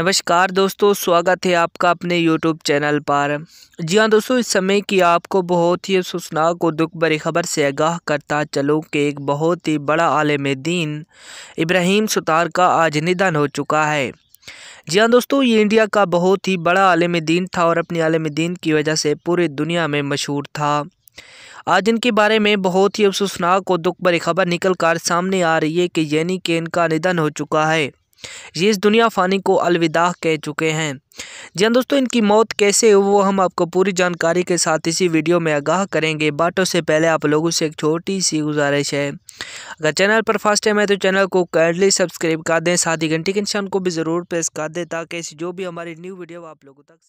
नमस्कार दोस्तों स्वागत है आपका अपने यूट्यूब चैनल पर जी हाँ दोस्तों इस समय की आपको बहुत ही अफसोसनाक और दुख भरी खबर से आगाह करता चलूँ कि एक बहुत ही बड़ा आलम दीन इब्राहिम सुतार का आज निधन हो चुका है जी हाँ दोस्तों ये इंडिया का बहुत ही बड़ा आलम दीन था और अपने आलम दीन की वजह से पूरी दुनिया में मशहूर था आज इनके बारे में बहुत ही अफसोसनाक और दुख भरी खबर निकल कर सामने आ रही है कि यानी कि इनका निधन हो चुका है ये इस दुनिया फ़ानी को अलविदा कह चुके हैं जी हाँ दोस्तों इनकी मौत कैसे हुई वो हम आपको पूरी जानकारी के साथ इसी वीडियो में आगाह करेंगे बट उससे पहले आप लोगों से एक छोटी सी गुजारिश है अगर चैनल पर फर्स्ट टाइम है तो चैनल को काइंडली सब्सक्राइब कर दें साथ ही घंटी के निशान को भी ज़रूर प्रेस कर दें ताकि जो भी हमारी न्यू वीडियो आप लोगों तक